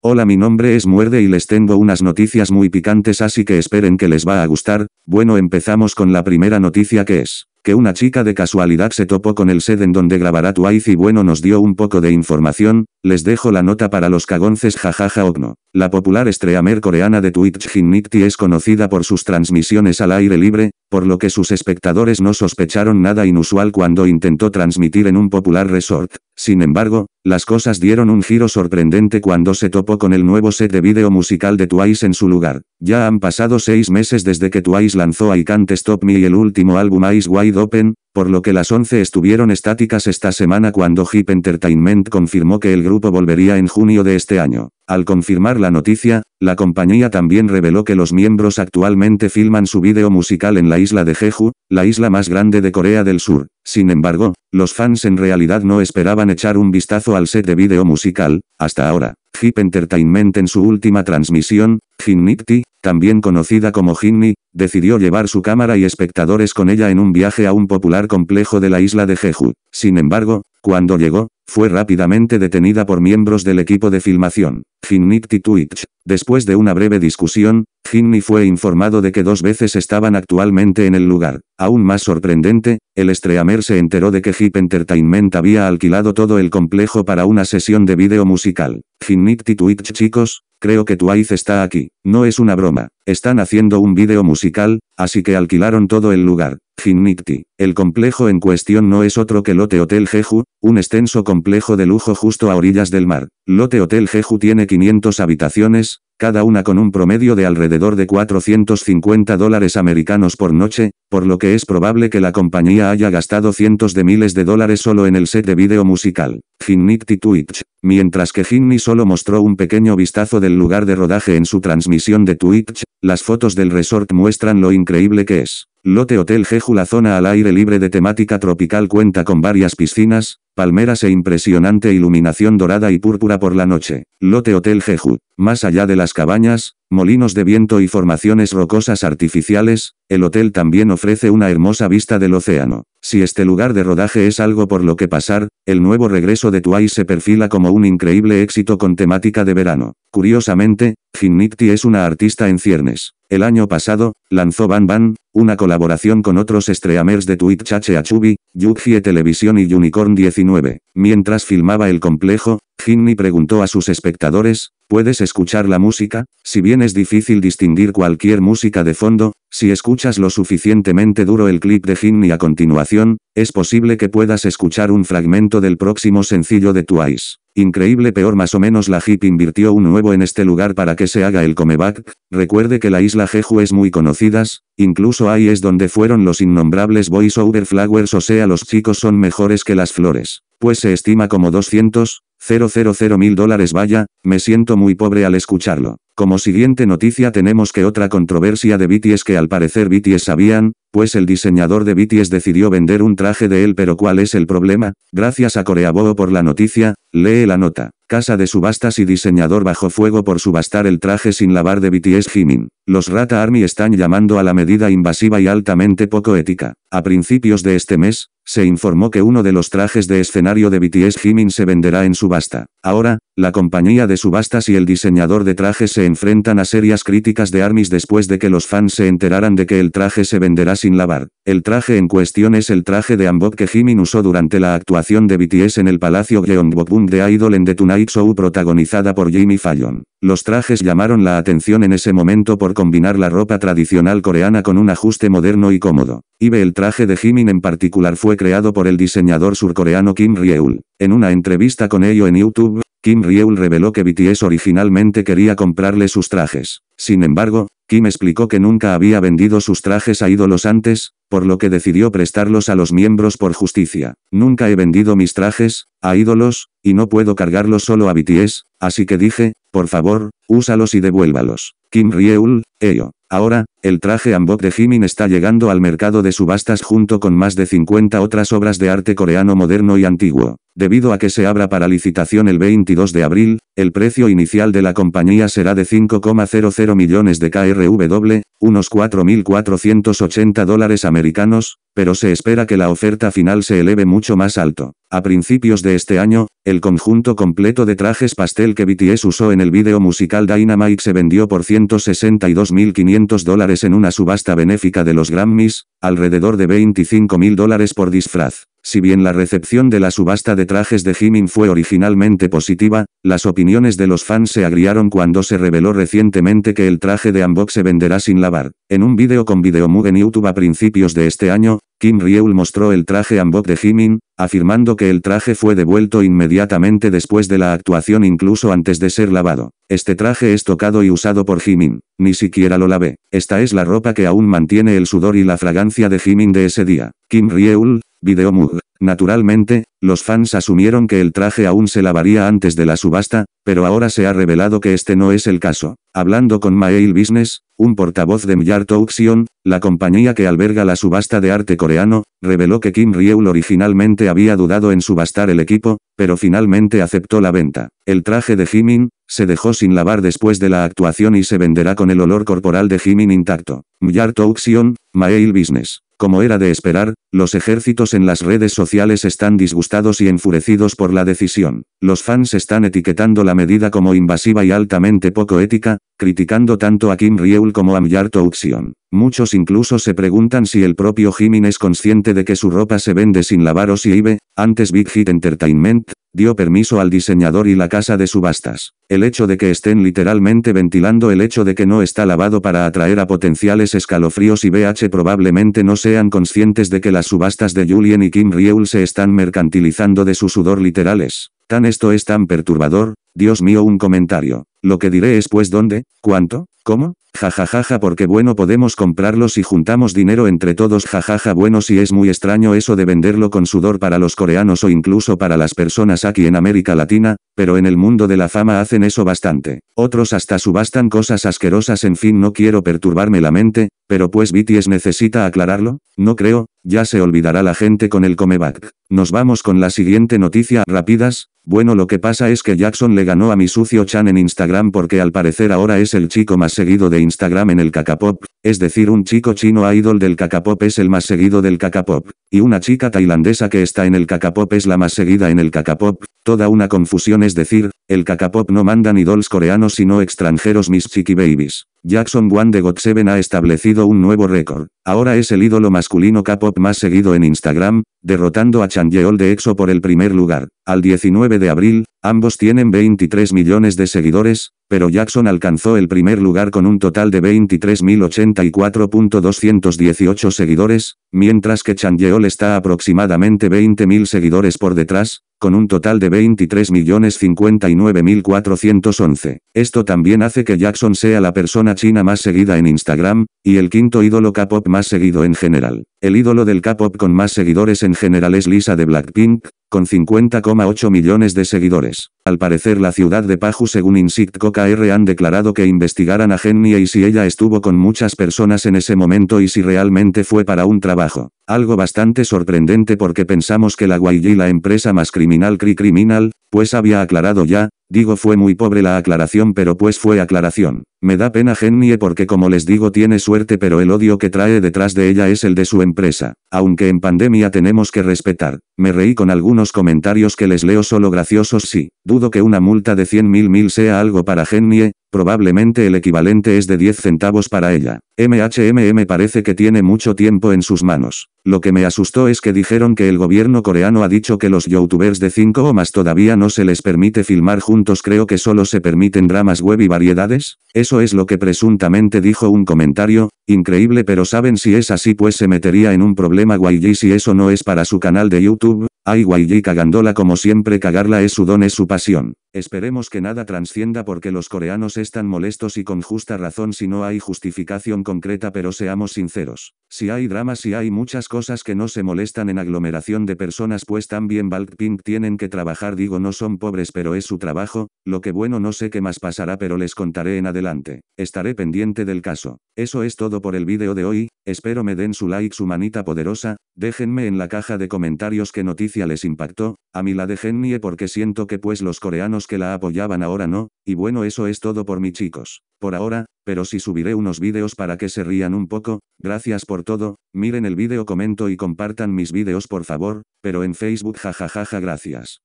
Hola mi nombre es Muerde y les tengo unas noticias muy picantes así que esperen que les va a gustar, bueno empezamos con la primera noticia que es, que una chica de casualidad se topó con el set en donde grabará Twice y bueno nos dio un poco de información, les dejo la nota para los cagonces jajaja ogno. La popular estreamer coreana de Twitch Hinnikti es conocida por sus transmisiones al aire libre, por lo que sus espectadores no sospecharon nada inusual cuando intentó transmitir en un popular resort. Sin embargo, las cosas dieron un giro sorprendente cuando se topó con el nuevo set de vídeo musical de Twice en su lugar. Ya han pasado seis meses desde que Twice lanzó I Can't Stop Me y el último álbum Ice Wide Open, por lo que las 11 estuvieron estáticas esta semana cuando Hip Entertainment confirmó que el grupo volvería en junio de este año. Al confirmar la noticia, la compañía también reveló que los miembros actualmente filman su vídeo musical en la isla de Jeju, la isla más grande de Corea del Sur. Sin embargo, los fans en realidad no esperaban echar un vistazo al set de video musical, hasta ahora. Hip Entertainment en su última transmisión, Ginnity, también conocida como Ginny, decidió llevar su cámara y espectadores con ella en un viaje a un popular complejo de la isla de Jeju. Sin embargo, cuando llegó, fue rápidamente detenida por miembros del equipo de filmación. Ginnity Twitch. Después de una breve discusión, Jimmy fue informado de que dos veces estaban actualmente en el lugar. Aún más sorprendente, el estreamer se enteró de que Hip Entertainment había alquilado todo el complejo para una sesión de video musical. Jimmy Twitch chicos, creo que Twice está aquí. No es una broma. Están haciendo un video musical, así que alquilaron todo el lugar. Ginnity. El complejo en cuestión no es otro que Lotte Hotel Jeju, un extenso complejo de lujo justo a orillas del mar. Lotte Hotel Jeju tiene 500 habitaciones, cada una con un promedio de alrededor de 450 dólares americanos por noche, por lo que es probable que la compañía haya gastado cientos de miles de dólares solo en el set de video musical, y Twitch, mientras que Finney solo mostró un pequeño vistazo del lugar de rodaje en su transmisión de Twitch, las fotos del resort muestran lo increíble que es. Lote Hotel Jeju La zona al aire libre de temática tropical cuenta con varias piscinas, palmeras e impresionante iluminación dorada y púrpura por la noche. Lote Hotel Jeju, más allá de las cabañas, molinos de viento y formaciones rocosas artificiales, el hotel también ofrece una hermosa vista del océano. Si este lugar de rodaje es algo por lo que pasar, el nuevo regreso de Twice se perfila como un increíble éxito con temática de verano. Curiosamente, Ginnity es una artista en ciernes. El año pasado, lanzó Ban Ban, una colaboración con otros estreamers de Twitch Hachubi, Yugie Televisión y Unicorn 19. Mientras filmaba el complejo, Ginny preguntó a sus espectadores, ¿puedes escuchar la música? Si bien es difícil distinguir cualquier música de fondo, si escuchas lo suficientemente duro el clip de Ginny a continuación, es posible que puedas escuchar un fragmento del próximo sencillo de Twice. Increíble peor más o menos la HIP invirtió un nuevo en este lugar para que se haga el comeback, recuerde que la isla Jeju es muy conocidas, incluso ahí es donde fueron los innombrables Boys Over Flowers o sea los chicos son mejores que las flores, pues se estima como 200, 000 mil dólares vaya, me siento muy pobre al escucharlo. Como siguiente noticia tenemos que otra controversia de BTS que al parecer BTS sabían, pues el diseñador de BTS decidió vender un traje de él pero ¿cuál es el problema? Gracias a Coreaboo por la noticia, lee la nota. Casa de subastas y diseñador bajo fuego por subastar el traje sin lavar de BTS Jimin. Los Rata Army están llamando a la medida invasiva y altamente poco ética. A principios de este mes, se informó que uno de los trajes de escenario de BTS Jimin se venderá en subasta. Ahora, la compañía de subastas y el diseñador de trajes se enfrentan a serias críticas de armis después de que los fans se enteraran de que el traje se venderá sin lavar. El traje en cuestión es el traje de Ambok que Jimin usó durante la actuación de BTS en el Palacio Gyeongbokgung de Idol en The Tonight Show protagonizada por Jimmy Fallon. Los trajes llamaron la atención en ese momento por combinar la ropa tradicional coreana con un ajuste moderno y cómodo. ve el traje de Jimin en particular fue creado por el diseñador surcoreano Kim Ryeul. En una entrevista con ello en YouTube, Kim Rieul reveló que BTS originalmente quería comprarle sus trajes. Sin embargo, Kim explicó que nunca había vendido sus trajes a ídolos antes, por lo que decidió prestarlos a los miembros por justicia. Nunca he vendido mis trajes, a ídolos, y no puedo cargarlos solo a BTS, así que dije, por favor, úsalos y devuélvalos. Kim Rieul, ello. Ahora, el traje Ambok de Jimin está llegando al mercado de subastas junto con más de 50 otras obras de arte coreano moderno y antiguo. Debido a que se abra para licitación el 22 de abril, el precio inicial de la compañía será de 5,00 millones de KRW, unos 4.480 dólares americanos, pero se espera que la oferta final se eleve mucho más alto. A principios de este año, el conjunto completo de trajes pastel que BTS usó en el video musical Dynamite se vendió por 162.500 dólares en una subasta benéfica de los Grammys, alrededor de 25.000 dólares por disfraz. Si bien la recepción de la subasta de trajes de Jimin fue originalmente positiva, las opiniones de los fans se agriaron cuando se reveló recientemente que el traje de unbox se venderá sin lavar. En un video con en YouTube a principios de este año, Kim Rieul mostró el traje hanbok de Jimin, afirmando que el traje fue devuelto inmediatamente después de la actuación incluso antes de ser lavado. Este traje es tocado y usado por Jimin, ni siquiera lo lavé. Esta es la ropa que aún mantiene el sudor y la fragancia de Jimin de ese día. Kim Rieul, Video Mug. Naturalmente, los fans asumieron que el traje aún se lavaría antes de la subasta, pero ahora se ha revelado que este no es el caso. Hablando con Mail Business, un portavoz de Myart Auction, la compañía que alberga la subasta de arte coreano, reveló que Kim Ryul originalmente había dudado en subastar el equipo, pero finalmente aceptó la venta. El traje de Jimin, se dejó sin lavar después de la actuación y se venderá con el olor corporal de Jimin intacto. Myart Auction, Mail Business. Como era de esperar, los ejércitos en las redes sociales están disgustados y enfurecidos por la decisión. Los fans están etiquetando la medida como invasiva y altamente poco ética, criticando tanto a Kim Rieul como a Myar Touxion. Muchos incluso se preguntan si el propio Jimin es consciente de que su ropa se vende sin lavar o si IBE, antes Big Hit Entertainment, dio permiso al diseñador y la casa de subastas. El hecho de que estén literalmente ventilando el hecho de que no está lavado para atraer a potenciales escalofríos y BH probablemente no sean conscientes de que las subastas de Julien y Kim Rieul se están mercantilizando de su sudor literales. Tan esto es tan perturbador, Dios mío un comentario. Lo que diré es pues dónde, cuánto, cómo, jajajaja porque bueno podemos comprarlo si juntamos dinero entre todos jajaja ja, bueno si es muy extraño eso de venderlo con sudor para los coreanos o incluso para las personas aquí en América Latina, pero en el mundo de la fama hacen eso bastante. Otros hasta subastan cosas asquerosas en fin no quiero perturbarme la mente, pero pues BTS necesita aclararlo, no creo, ya se olvidará la gente con el comeback. Nos vamos con la siguiente noticia, rápidas, bueno lo que pasa es que Jackson le ganó a mi sucio Chan en Instagram porque al parecer ahora es el chico más seguido de Instagram en el pop, es decir un chico chino idol del pop es el más seguido del pop, y una chica tailandesa que está en el pop es la más seguida en el pop, toda una confusión es decir, el pop no mandan idols coreanos sino extranjeros mis chiquibabies. babies. Jackson Wang de got 7 ha establecido un nuevo récord. Ahora es el ídolo masculino K-pop más seguido en Instagram, derrotando a Chan de EXO por el primer lugar. Al 19 de abril, ambos tienen 23 millones de seguidores, pero Jackson alcanzó el primer lugar con un total de 23.084.218 seguidores, mientras que Chan está aproximadamente 20.000 seguidores por detrás, con un total de 23.059.411. Esto también hace que Jackson sea la persona china más seguida en Instagram, y el quinto ídolo K-pop más seguido en general. El ídolo del K-pop con más seguidores en general es Lisa de Blackpink, con 50,8 millones de seguidores. Al parecer la ciudad de Paju según Insight KR han declarado que investigaran a Genny y si ella estuvo con muchas personas en ese momento y si realmente fue para un trabajo. Algo bastante sorprendente porque pensamos que la Guayi la empresa más criminal cri criminal, pues había aclarado ya, digo fue muy pobre la aclaración pero pues fue aclaración. Me da pena Genie porque como les digo tiene suerte pero el odio que trae detrás de ella es el de su empresa, aunque en pandemia tenemos que respetar. Me reí con algunos comentarios que les leo solo graciosos sí, dudo que una multa de 100.000 mil sea algo para Genie. Probablemente el equivalente es de 10 centavos para ella. MHMM parece que tiene mucho tiempo en sus manos. Lo que me asustó es que dijeron que el gobierno coreano ha dicho que los youtubers de 5 o más todavía no se les permite filmar juntos, creo que solo se permiten dramas web y variedades. Eso es lo que presuntamente dijo un comentario, increíble pero saben si es así pues se metería en un problema YG si eso no es para su canal de YouTube, Ay guay cagándola como siempre cagarla es su don es su pasión. Esperemos que nada transcienda porque los coreanos están molestos y con justa razón si no hay justificación concreta pero seamos sinceros. Si hay dramas si hay muchas cosas que no se molestan en aglomeración de personas, pues también Valkpink tienen que trabajar. Digo, no son pobres, pero es su trabajo. Lo que bueno, no sé qué más pasará, pero les contaré en adelante. Estaré pendiente del caso. Eso es todo por el vídeo de hoy. Espero me den su like, su manita poderosa. Déjenme en la caja de comentarios qué noticia les impactó. A mí la dejen nie porque siento que, pues, los coreanos que la apoyaban ahora no, y bueno eso es todo por mi chicos. Por ahora, pero si subiré unos vídeos para que se rían un poco, gracias por todo, miren el vídeo comento y compartan mis vídeos por favor, pero en Facebook jajajaja gracias.